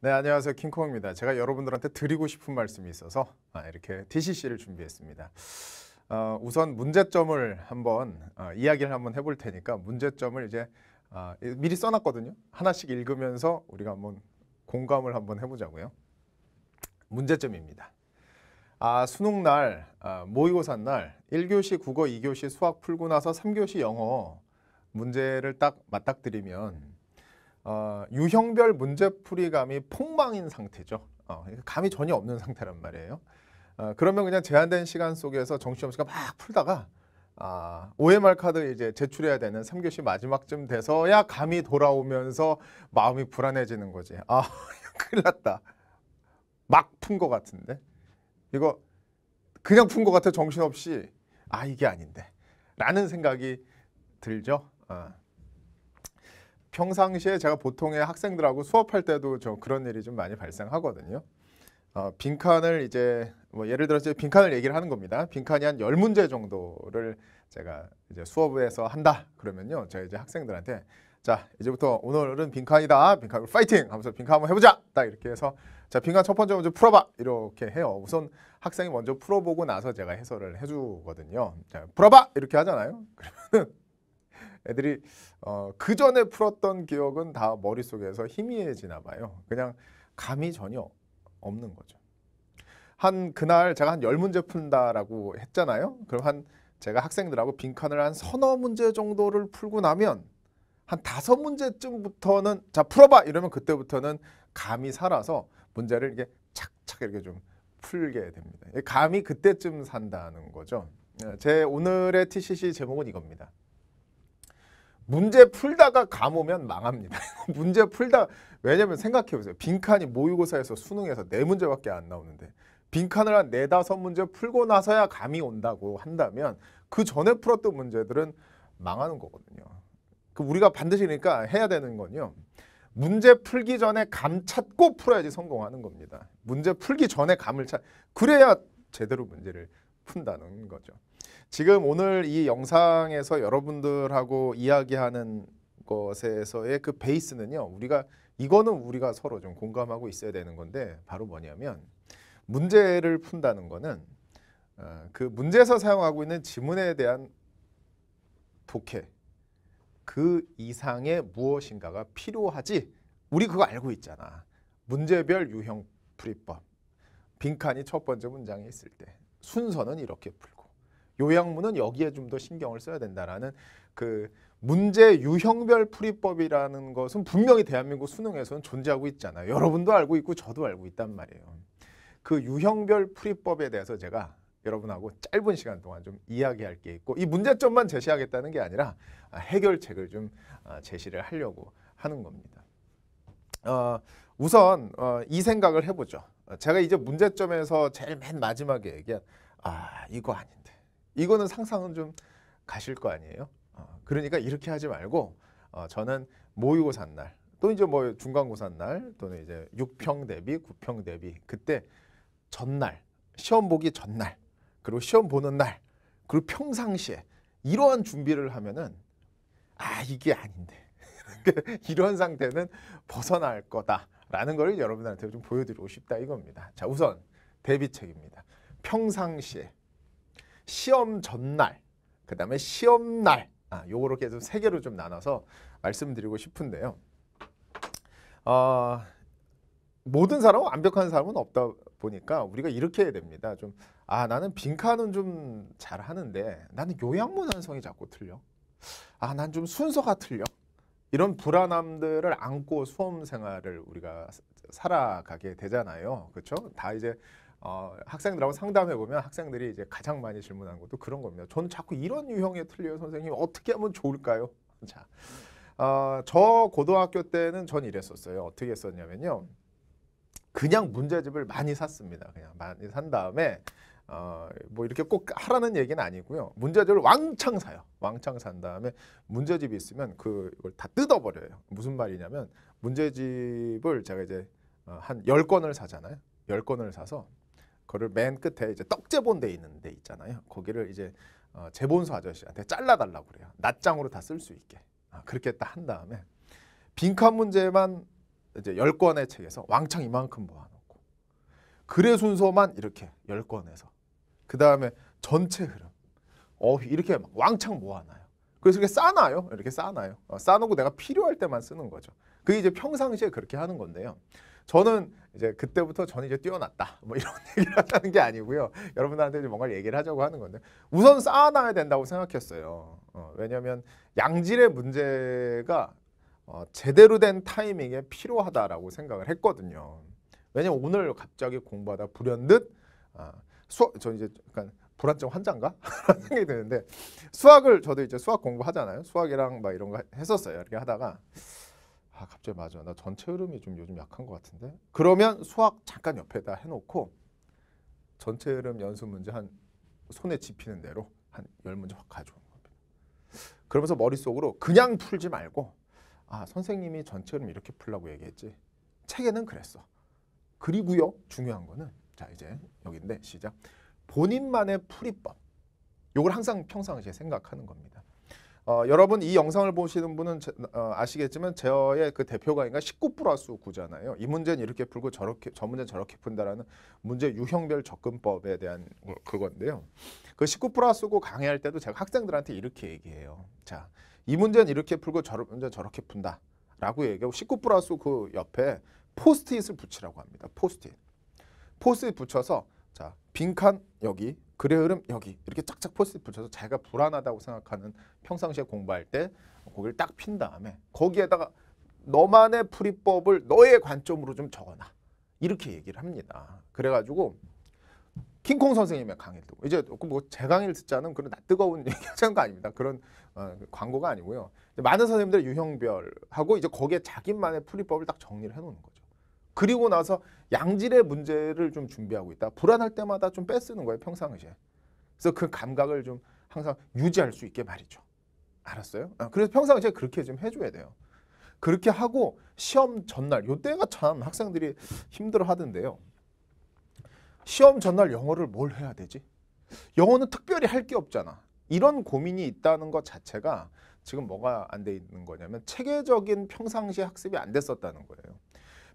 네, 안녕하세요. 킹콩입니다. 제가 여러분들한테 드리고 싶은 말씀이 있어서 아, 이렇게 TCC를 준비했습니다. 어, 우선 문제점을 한번 어, 이야기를 한번 해볼 테니까 문제점을 이제 어, 미리 써놨거든요. 하나씩 읽으면서 우리가 한번 공감을 한번 해보자고요. 문제점입니다. 아, 수능 날, 아, 모의고사 날, 1교시 국어, 2교시 수학 풀고 나서 3교시 영어 문제를 딱 맞닥뜨리면 어, 유형별 문제풀이감이 폭망인 상태죠. 어, 그러니까 감이 전혀 없는 상태란 말이에요. 어, 그러면 그냥 제한된 시간 속에서 정시험 시막 풀다가 아, OMR 카드 이제 제출해야 되는 3교시 마지막쯤 돼서야 감이 돌아오면서 마음이 불안해지는 거지. 아, 큰일 났다. 막푼것 같은데. 이거 그냥 푼것 같아 정신없이. 아, 이게 아닌데. 라는 생각이 들죠. 아. 평상시에 제가 보통의 학생들하고 수업할 때도 저 그런 일이 좀 많이 발생하거든요. 어, 빈칸을 이제 뭐 예를 들어서 빈칸을 얘기를 하는 겁니다. 빈칸이 한 열문제 정도를 제가 이제 수업에서 한다 그러면요. 제가 이제 학생들한테 자 이제부터 오늘은 빈칸이다. 빈칸 파이팅 하면서 빈칸 한번 해보자. 딱 이렇게 해서 자 빈칸 첫 번째 먼저 풀어봐 이렇게 해요. 우선 학생이 먼저 풀어보고 나서 제가 해설을 해주거든요. 자 풀어봐 이렇게 하잖아요. 그러면 애들이 어, 그 전에 풀었던 기억은 다 머릿속에서 희미해지나 봐요. 그냥 감이 전혀 없는 거죠. 한 그날 제가 한 열문제 푼다라고 했잖아요. 그럼 한 제가 학생들하고 빈칸을 한 서너 문제 정도를 풀고 나면 한 다섯 문제쯤부터는 자 풀어봐 이러면 그때부터는 감이 살아서 문제를 이게 착착 이렇게 좀 풀게 됩니다. 감이 그때쯤 산다는 거죠. 제 오늘의 TCC 제목은 이겁니다. 문제 풀다가 감으면 망합니다. 문제 풀다 왜냐면 생각해보세요. 빈칸이 모의고사에서 수능에서 네 문제밖에 안 나오는데 빈칸을 한 네다섯 문제 풀고 나서야 감이 온다고 한다면 그 전에 풀었던 문제들은 망하는 거거든요. 그 우리가 반드시 그러니까 해야 되는 건요. 문제 풀기 전에 감 찾고 풀어야지 성공하는 겁니다. 문제 풀기 전에 감을 찾 그래야 제대로 문제를 푼다는 거죠. 지금 오늘 이 영상에서 여러분들하고 이야기하는 것에서의 그 베이스는요. 우리가 이거는 우리가 서로 좀 공감하고 있어야 되는 건데 바로 뭐냐면 문제를 푼다는 거는 어, 그 문제에서 사용하고 있는 지문에 대한 독해 그 이상의 무엇인가가 필요하지 우리 그거 알고 있잖아 문제별 유형 풀이법 빈칸이 첫 번째 문장에 있을 때 순서는 이렇게 풀고 요양문은 여기에 좀 더 신경을 써야 된다라는 그 문제 유형별 풀이법이라는 것은 분명히 대한민국 수능에서는 존재하고 있잖아요. 여러분도 알고 있고 저도 알고 있단 말이에요. 그 유형별 풀이법에 대해서 제가 여러분하고 짧은 시간 동안 좀 이야기할 게 있고 이 문제점만 제시하겠다는 게 아니라 아, 해결책을 좀 아, 제시를 하려고 하는 겁니다. 어, 우선 어, 이 생각을 해보죠. 제가 이제 문제점에서 제일 맨 마지막에 얘기한 아 이거 아닌데 이거는 상상은 좀 가실 거 아니에요. 어, 그러니까 이렇게 하지 말고 어, 저는 모의고사 날또 이제 뭐 중간고사 날 또는 이제 6평 대비 9평 대비 그때 전날 시험 보기 전날 그리고 시험 보는 날 그리고 평상시에 이러한 준비를 하면은 아 이게 아닌데 그 이러한 상태는 벗어날 거다라는 걸 여러분들한테 좀 보여드리고 싶다 이겁니다. 자 우선 대비책입니다. 평상시에 시험 전날, 그 다음에 시험 날, 아, 요거게 계속 세 개로 좀 나눠서 말씀드리고 싶은데요. 어, 모든 사람은 완벽한 사람은 없다 보니까 우리가 이렇게 해야 됩니다. 좀, 아, 나는 빈칸은 좀 잘하는데 나는 요양문 한성이 자꾸 틀려. 아, 난 좀 순서가 틀려. 이런 불안함들을 안고 수험 생활을 우리가 살아가게 되잖아요. 그렇죠? 다 이제 어, 학생들하고 상담해 보면 학생들이 이제 가장 많이 질문한 것도 그런 겁니다. 저는 자꾸 이런 유형에 틀려요, 선생님. 어떻게 하면 좋을까요? 자, 어, 저 고등학교 때는 전 이랬었어요. 어떻게 했었냐면요. 그냥 문제집을 많이 샀습니다. 그냥 많이 산 다음에 어, 뭐 이렇게 꼭 하라는 얘기는 아니고요. 문제집을 왕창 사요. 왕창 산 다음에 문제집이 있으면 그걸 다 뜯어버려요. 무슨 말이냐면 문제집을 제가 이제 어, 한 열권을 사잖아요. 열권을 사서 그를맨 끝에 이제 떡재본돼 있는 데 있잖아요. 거기를 이제 어, 재본소 아저씨한테 잘라달라고 그래요. 낱장으로 다 쓸 수 있게. 아, 그렇게 딱 한 다음에 빈칸 문제만 이제 열권의 책에서 왕창 이만큼 모아놓고 글의 순서만 이렇게 열권에서그 다음에 전체 흐름 어 이렇게 왕창 모아놔요. 그래서 이렇게 싸놔요. 이렇게 싸놔요. 어, 싸놓고 내가 필요할 때만 쓰는 거죠. 그게 이제 평상시에 그렇게 하는 건데요. 저는 이제 그때부터 저는 이제 뛰어났다. 뭐 이런 얘기를 하자는 게 아니고요. 여러분들한테 이제 뭔가를 얘기를 하자고 하는 건데 우선 쌓아놔야 된다고 생각했어요. 어, 왜냐하면 양질의 문제가 어, 제대로 된 타이밍에 필요하다라고 생각을 했거든요. 왜냐면 오늘 갑자기 공부하다 불현듯 아, 수업 저 이제 약간 불안증 환자인가? 라는 생각이 드는데 수학을 저도 이제 수학 공부하잖아요. 수학이랑 막 이런 거 했었어요. 이렇게 하다가 아 갑자기 맞아 나 전체 흐름이 좀 요즘 약한 것 같은데 그러면 수학 잠깐 옆에다 해놓고 전체 흐름 연습 문제 한 손에 집히는 대로 한 열문제확 가져오는 겁니다. 그러면서 머릿속으로 그냥 풀지 말고 아 선생님이 전체 흐름 이렇게 풀라고 얘기했지 책에는 그랬어. 그리고요 중요한 거는 자 이제 여기인데 시작 본인만의 풀이법 요걸 항상 평상시에 생각하는 겁니다. 어, 여러분 이 영상을 보시는 분은 제, 어, 아시겠지만 제어의 그 대표 강의가 19 플러스 9잖아요. 이 문제는 이렇게 풀고 저렇게 저 문제는 저렇게 푼다라는 문제 유형별 접근법에 대한 그건데요. 그 19 플러스 9 강의할 때도 제가 학생들한테 이렇게 얘기해요. 자, 이 문제는 이렇게 풀고 저 문제는 저렇게 푼다. 라고 얘기하고 19 플러스 그 옆에 포스트잇을 붙이라고 합니다. 포스트잇. 포스트잇 붙여서 자, 빈칸 여기 글의 흐름 여기 이렇게 짝짝 포스트 붙여서 자기가 불안하다고 생각하는 평상시에 공부할 때 거기를 딱 핀 다음에 거기에다가 너만의 풀이법을 너의 관점으로 좀 적어놔 이렇게 얘기를 합니다. 그래가지고 킹콩 선생님의 강의를 이제 그 뭐제 강의를 듣자는 그런 낯뜨거운 얘기하는거 아닙니다. 그런 어, 광고가 아니고요. 많은 선생님들 유형별하고 이제 거기에 자기만의 풀이법을 딱 정리를 해놓는 거예요. 그리고 나서 양질의 문제를 좀 준비하고 있다. 불안할 때마다 좀 빼쓰는 거예요. 평상시에. 그래서 그 감각을 좀 항상 유지할 수 있게 말이죠. 알았어요? 아, 그래서 평상시에 그렇게 좀 해줘야 돼요. 그렇게 하고 시험 전날 요때가 참 학생들이 힘들어 하던데요. 시험 전날 영어를 뭘 해야 되지? 영어는 특별히 할 게 없잖아. 이런 고민이 있다는 것 자체가 지금 뭐가 안 돼 있는 거냐면 체계적인 평상시 학습이 안 됐었다는 거예요.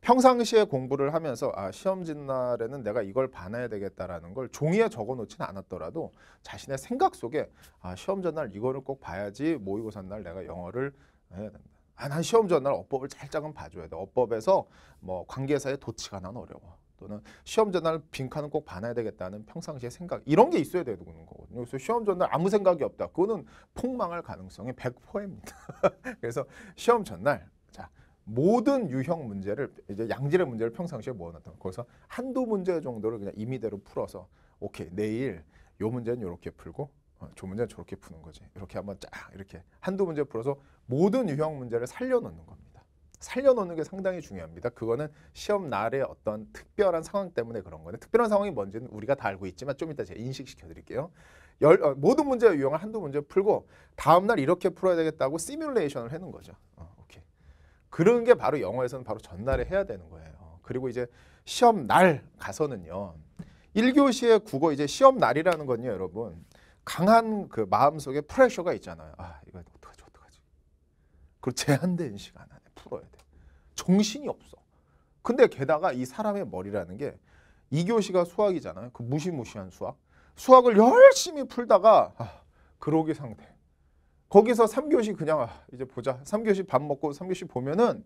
평상시에 공부를 하면서 아 시험진 날에는 내가 이걸 봐놔야 되겠다라는 걸 종이에 적어놓지는 않았더라도 자신의 생각 속에 아 시험 전날 이거를 꼭 봐야지 모의고사 날 내가 영어를 해야 된다. 아, 난 시험 전날 어법을 살짝은 봐줘야 돼. 어법에서 뭐 관계사의 도치가 난 어려워. 또는 시험 전날 빈칸은 꼭 반해야 되겠다는 평상시의 생각 이런 게 있어야 되는 거거든요. 그래서 시험 전날 아무 생각이 없다. 그거는 폭망할 가능성이 100%입니다. 그래서 시험 전날 모든 유형 문제를 이제 양질의 문제를 평상시에 모아놨던 거기서 한두 문제 정도를 그냥 임의대로 풀어서 오케이 내일 요 문제는 이렇게 풀고 어, 저 문제는 저렇게 푸는 거지 이렇게 한번 쫙 이렇게 한두 문제 풀어서 모든 유형 문제를 살려놓는 겁니다 살려놓는 게 상당히 중요합니다 그거는 시험 날의 어떤 특별한 상황 때문에 그런 건데 특별한 상황이 뭔지는 우리가 다 알고 있지만 좀 이따 제가 인식시켜 드릴게요 열, 어, 모든 문제 유형을 한두 문제 풀고 다음날 이렇게 풀어야 되겠다고 시뮬레이션을 해놓은 거죠 어. 그런 게 바로 영어에서는 바로 전날에 해야 되는 거예요. 그리고 이제 시험 날 가서는요. 1교시의 국어 이제 시험 날이라는 건요, 여러분. 강한 그 마음속에 프레셔가 있잖아요. 아, 이거 어떡하지? 어떡하지? 그 제한된 시간 안에 풀어야 돼. 정신이 없어. 근데 게다가 이 사람의 머리라는 게 2교시가 수학이잖아요. 그 무시무시한 수학. 수학을 열심히 풀다가 아, 그러기 상태. 거기서 3교시 그냥 아, 이제 보자. 3교시 밥 먹고 3교시 보면은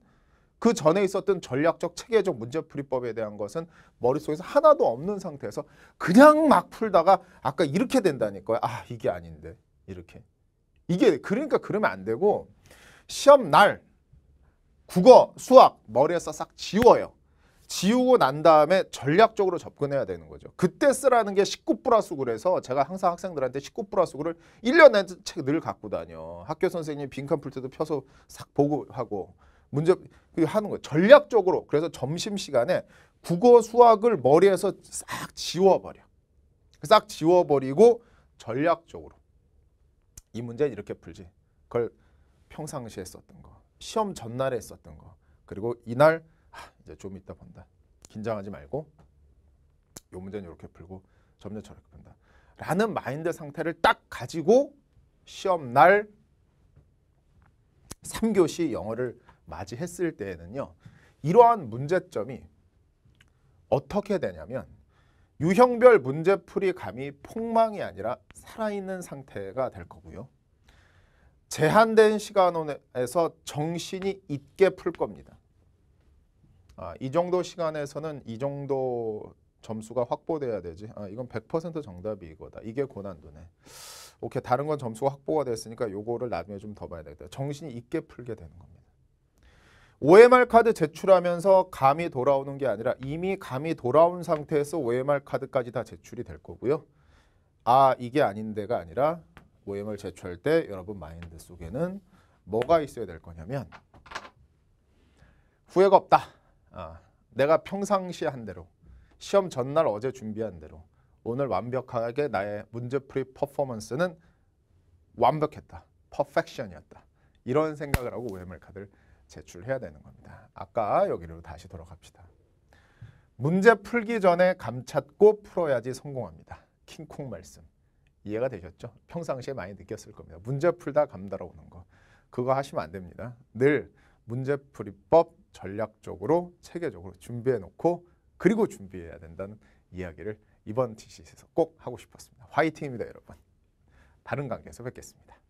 그 전에 있었던 전략적 체계적 문제풀이법에 대한 것은 머릿속에서 하나도 없는 상태에서 그냥 막 풀다가 아까 이렇게 된다니까요. 아 이게 아닌데 이렇게. 이게 그러니까 그러면 안 되고 시험 날 국어, 수학 머리에서 싹 지워요. 지우고 난 다음에 전략적으로 접근해야 되는 거죠. 그때 쓰라는 게19 플러스 그래서 제가 항상 학생들한테 19 플러스 구를 1년 내내 책늘 갖고 다녀. 학교 선생님 빈칸 풀 때도 펴서 싹 보고 하고 문제 하는 거예요. 전략적으로 그래서 점심시간에 국어 수학을 머리에서 싹 지워버려. 싹 지워버리고 전략적으로 이 문제 는 이렇게 풀지. 그걸 평상시에 썼던 거, 시험 전날에 썼던 거, 그리고 이날 하, 이제 좀 이따 본다. 긴장하지 말고 요 문제는 이렇게 풀고 점점 저렇게 푼다. 라는 마인드 상태를 딱 가지고 시험 날 3교시 영어를 맞이했을 때에는요. 이러한 문제점이 어떻게 되냐면 유형별 문제풀이 감이 폭망이 아니라 살아있는 상태가 될 거고요. 제한된 시간에서 정신이 있게 풀 겁니다. 아, 이 정도 시간에서는 이 정도 점수가 확보돼야 되지. 아, 이건 100% 정답이 이거다. 이게 고난도네. 오케이, 다른 건 점수가 확보가 됐으니까 요거를 나중에 좀 더 봐야 되겠다. 정신이 있게 풀게 되는 겁니다. OMR 카드 제출하면서 감이 돌아오는 게 아니라 이미 감이 돌아온 상태에서 OMR 카드까지 다 제출이 될 거고요. 아, 이게 아닌데가 아니라 OMR 제출할 때 여러분 마인드 속에는 뭐가 있어야 될 거냐면 후회가 없다. 아, 내가 평상시에 한 대로 시험 전날 어제 준비한 대로 오늘 완벽하게 나의 문제풀이 퍼포먼스는 완벽했다. 퍼펙션이었다. 이런 생각을 하고 OMR 카드를 제출해야 되는 겁니다. 아까 여기로 다시 돌아갑시다. 문제 풀기 전에 감찾고 풀어야지 성공합니다. 킹콩 말씀. 이해가 되셨죠? 평상시에 많이 느꼈을 겁니다. 문제 풀다 감다라 오는 거. 그거 하시면 안 됩니다. 늘 문제풀이법 전략적으로 체계적으로 준비해 놓고 그리고 준비해야 된다는 이야기를 이번 TCC에서 꼭 하고 싶었습니다. 화이팅입니다, 여러분. 다른 관계에서 뵙겠습니다.